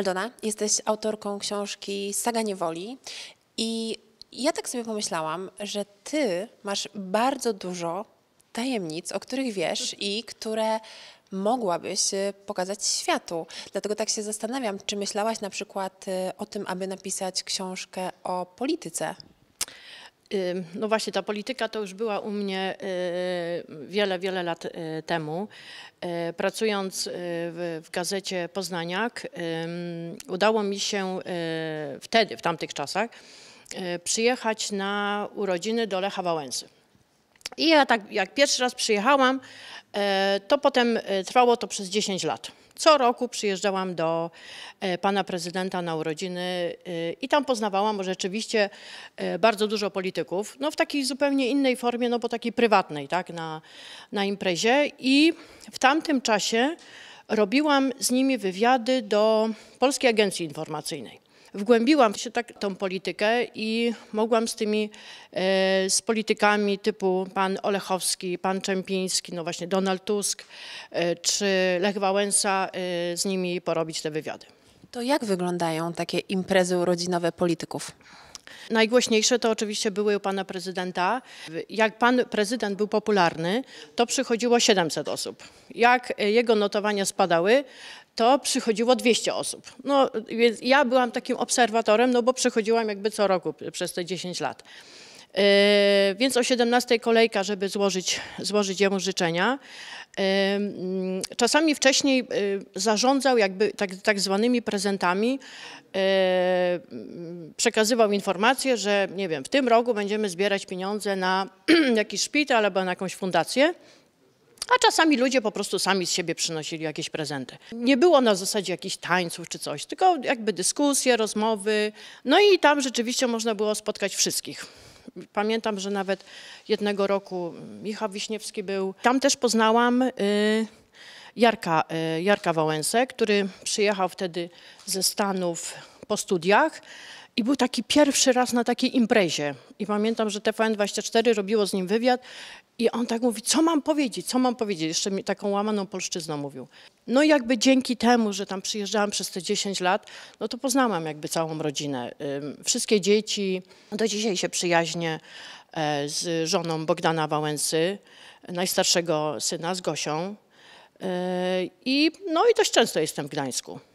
Aldona, jesteś autorką książki Saga Niewoli i ja tak sobie pomyślałam, że ty masz bardzo dużo tajemnic, o których wiesz i które mogłabyś y, pokazać światu. Dlatego tak się zastanawiam, czy myślałaś na przykład y, o tym, aby napisać książkę o polityce? No właśnie, ta polityka to już była u mnie y, wiele, wiele lat y, temu. Y, pracując w gazecie Poznaniak, udało mi się wtedy, w tamtych czasach, przyjechać na urodziny do Lecha Wałęsy. I ja tak, jak pierwszy raz przyjechałam, e, to potem e, trwało to przez 10 lat. Co roku przyjeżdżałam do e, pana prezydenta na urodziny i tam poznawałam rzeczywiście bardzo dużo polityków, no w takiej zupełnie innej formie, no bo takiej prywatnej, tak, na, na imprezie. I w tamtym czasie robiłam z nimi wywiady do Polskiej Agencji Informacyjnej wgłębiłam się tak tą politykę i mogłam z tymi, e, z politykami typu pan Olechowski, pan Czempiński, no właśnie Donald Tusk e, czy Lech Wałęsa e, z nimi porobić te wywiady. To jak wyglądają takie imprezy urodzinowe polityków? Najgłośniejsze to oczywiście były u pana prezydenta. Jak pan prezydent był popularny, to przychodziło 700 osób. Jak jego notowania spadały, to przychodziło 200 osób. No, więc ja byłam takim obserwatorem, no bo przychodziłam jakby co roku przez te 10 lat. Yy, więc o 17 kolejka, żeby złożyć, złożyć jemu życzenia. Yy, czasami wcześniej yy, zarządzał jakby tak, tak zwanymi prezentami, przekazywał informacje, że nie wiem, w tym roku będziemy zbierać pieniądze na jakiś szpital albo na jakąś fundację. A czasami ludzie po prostu sami z siebie przynosili jakieś prezenty. Nie było na zasadzie jakichś tańców czy coś, tylko jakby dyskusje, rozmowy. No i tam rzeczywiście można było spotkać wszystkich. Pamiętam, że nawet jednego roku Michał Wiśniewski był. Tam też poznałam y, Jarka, y, Jarka Wałęsę, który przyjechał wtedy ze Stanów po studiach i był taki pierwszy raz na takiej imprezie. I pamiętam, że TVN24 robiło z nim wywiad i on tak mówi, co mam powiedzieć, co mam powiedzieć. Jeszcze mi taką łamaną polszczyzną mówił. No i jakby dzięki temu, że tam przyjeżdżałam przez te 10 lat, no to poznałam jakby całą rodzinę. Wszystkie dzieci, do dzisiaj się przyjaźnię e, z żoną Bogdana Wałęsy, najstarszego syna, z Gosią. E, I, no i dość często jestem w Gdańsku.